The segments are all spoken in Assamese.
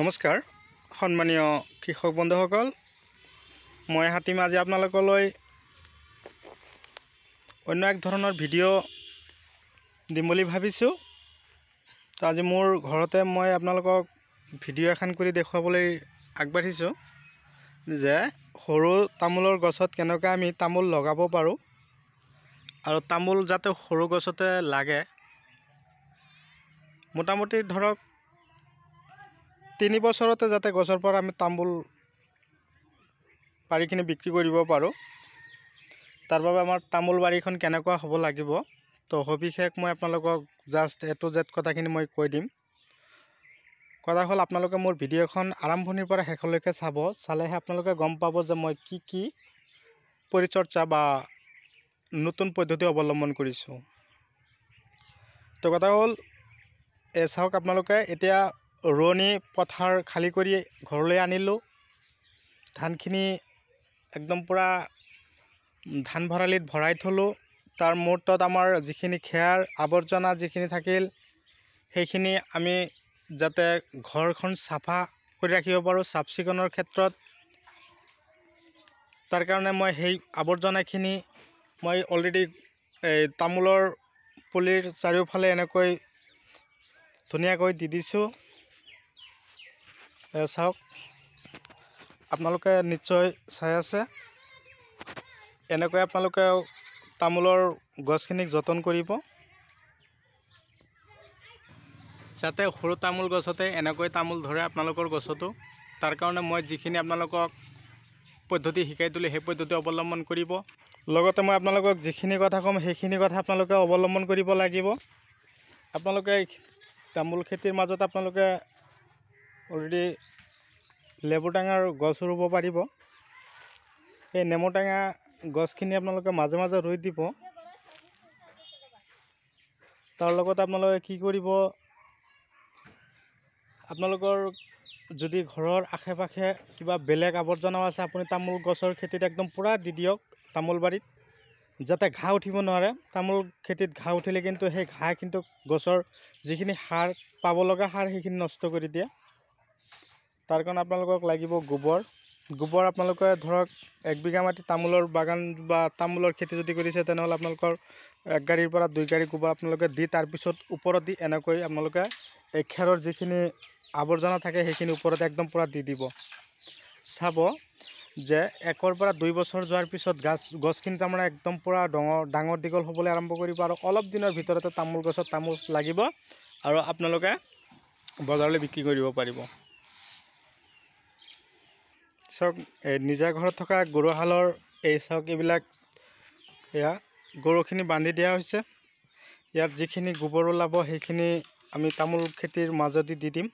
নমস্কাৰ সন্মানীয় কৃষক বন্ধুসকল মই হাতিম আজি আপোনালোকলৈ অন্য এক ধৰণৰ ভিডিঅ' দিম বুলি ভাবিছোঁ তো আজি মোৰ ঘৰতে মই আপোনালোকক ভিডিঅ' এখন কৰি দেখুৱাবলৈ আগবাঢ়িছোঁ যে সৰু তামোলৰ গছত কেনেকৈ আমি তামোল লগাব পাৰোঁ আৰু তামোল যাতে সৰু গছতে লাগে মোটামুটি ধৰক তিনি বছৰতে যাতে গছৰ পৰা আমি তামোল বাৰীখিনি বিক্ৰী কৰিব পাৰোঁ তাৰ বাবে আমাৰ তামোল বাৰীখন কেনেকুৱা হ'ব লাগিব তো সবিশেষ মই আপোনালোকক জাষ্ট এ টু জেড কথাখিনি মই কৈ দিম কথা হ'ল আপোনালোকে মোৰ ভিডিঅ'খন আৰম্ভণিৰ পৰা শেষলৈকে চাব চালেহে আপোনালোকে গম পাব যে মই কি কি পৰিচৰ্যা বা নতুন পদ্ধতি অৱলম্বন কৰিছোঁ তো কথা হ'ল এ চাওক আপোনালোকে এতিয়া ৰোৱনি পথাৰ খালী কৰি ঘৰলৈ আনিলোঁ ধানখিনি একদম পূৰা ধান ভঁৰালিত ভৰাই থ'লোঁ তাৰ মুহূৰ্তত আমাৰ যিখিনি খেৰ আৱৰ্জনা যিখিনি থাকিল সেইখিনি আমি যাতে ঘৰখন চাফা কৰি ৰাখিব পাৰোঁ চাফ চিকুণৰ ক্ষেত্ৰত তাৰ কাৰণে মই সেই আৱৰ্জনাখিনি মই অলৰেডি এই তামোলৰ পুলিৰ চাৰিওফালে এনেকৈ ধুনীয়াকৈ দি দিছোঁ চাওক আপোনালোকে নিশ্চয় চাই আছে এনেকৈ আপোনালোকে তামোলৰ গছখিনিক যতন কৰিব যাতে সৰু তামোল গছতে এনেকৈ তামোল ধৰে আপোনালোকৰ গছতো তাৰ কাৰণে মই যিখিনি আপোনালোকক পদ্ধতি শিকাই দিলোঁ সেই পদ্ধতি অৱলম্বন কৰিব লগতে মই আপোনালোকক যিখিনি কথা ক'ম সেইখিনি কথা আপোনালোকে অৱলম্বন কৰিব লাগিব আপোনালোকে তামোল খেতিৰ মাজত আপোনালোকে অলৰেডি লেবু টেঙাৰ গছ ৰুব পাৰিব এই নেমু টেঙা গছখিনি আপোনালোকে মাজে মাজে ৰুই দিব তাৰ লগত আপোনালোকে কি কৰিব আপোনালোকৰ যদি ঘৰৰ আশে পাশে কিবা বেলেগ আৱৰ্জনাও আছে আপুনি তামোল গছৰ খেতিত একদম পূৰা দি দিয়ক তামোলবাৰীত যাতে ঘাঁহ উঠিব নোৱাৰে তামোল খেতিত ঘাঁহ উঠিলে কিন্তু সেই ঘাঁহ কিন্তু গছৰ যিখিনি সাৰ পাব লগা সাৰ সেইখিনি নষ্ট কৰি দিয়ে তাৰ কাৰণে আপোনালোকক লাগিব গোবৰ গোবৰ আপোনালোকে ধৰক এক বিঘা মাটি তামোলৰ বাগান বা তামোলৰ খেতি যদি কৰিছে তেনেহ'লে আপোনালোকৰ এক গাড়ীৰ পৰা দুই গাড়ী গোবৰ আপোনালোকে দি তাৰপিছত ওপৰত দি এনেকৈ আপোনালোকে এই খেৰৰ যিখিনি আৱৰ্জনা থাকে সেইখিনি ওপৰত একদম পূৰা দি দিব চাব যে একৰ পৰা দুই বছৰ যোৱাৰ পিছত গাছ গছখিনি তাৰমানে একদম পূৰা ডঙৰ ডাঙৰ দীঘল হ'বলৈ আৰম্ভ কৰিব আৰু অলপ দিনৰ ভিতৰতে তামোল গছত তামোল লাগিব আৰু আপোনালোকে বজাৰলৈ বিক্ৰী কৰিব পাৰিব চাওক নিজা ঘৰত থকা গৰুহালৰ এই চাওক এইবিলাক এয়া গৰুখিনি বান্ধি দিয়া হৈছে ইয়াত যিখিনি গোবৰ ওলাব সেইখিনি আমি তামোল খেতিৰ মাজতে দি দিম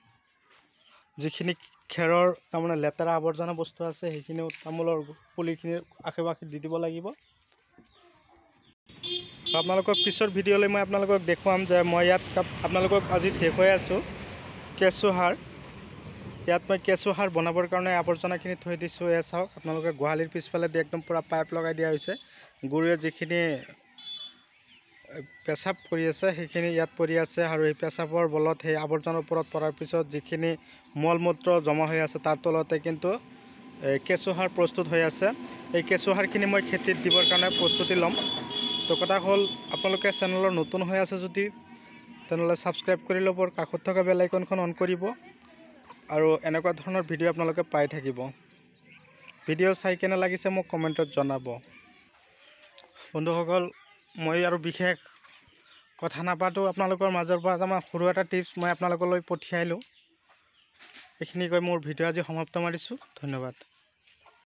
যিখিনি খেৰৰ তাৰমানে লেতেৰা আৱৰ্জনা বস্তু আছে সেইখিনিও তামোলৰ পুলিখিনিৰ আশে পাশে দি দিব লাগিব আপোনালোকক পিছৰ ভিডিঅ'লৈ মই আপোনালোকক দেখুৱাম যে মই ইয়াত আপোনালোকক আজি দেখুৱাই আছোঁ কেঁচু সাৰ ইয়াত মই কেঁচু সাৰ বনাবৰ কাৰণে আবৰ্জনাখিনি থ দিছো এ চাওক আপোনালোকে গোহালিৰ পিছফালে একদম পূৰা পাইপ লগাই দিয়া হৈছে গুড়ে যিখিনি পেচাব কৰি আছে সেইখিনি ইয়াত পৰি আছে আৰু এই পেচাবৰ বলত সেই আৱৰ্জনাৰ ওপৰত পৰাৰ পিছত যিখিনি মল মূত্ৰ জমা হৈ আছে তাৰ তলতে কিন্তু কেঁচু সার প্রস্তুত হয়ে আছে এই কেঁচু সারখিন মানে খেতে দিবর কারণে প্রস্তুতি লম তো কথা হল আপোনালোকে চেনেলৰ নতুন হৈ আছে যদি তেনেহ'লে ছাবস্ক্ৰাইব কৰি ল'ব কাষত থকা বেল অন কৰিব আৰু এনেকুৱা ধৰণৰ ভিডিঅ' আপোনালোকে পাই থাকিব ভিডিঅ' চাই কেনে লাগিছে মোক কমেণ্টত জনাব বন্ধুসকল মই আৰু বিশেষ কথা নাপাতোঁ আপোনালোকৰ মাজৰ পৰা এটা সৰু এটা টিপছ মই আপোনালোকলৈ পঠিয়াই লওঁ এইখিনি কৈ মোৰ ভিডিঅ' আজি সমাপ্ত মাৰিছোঁ ধন্যবাদ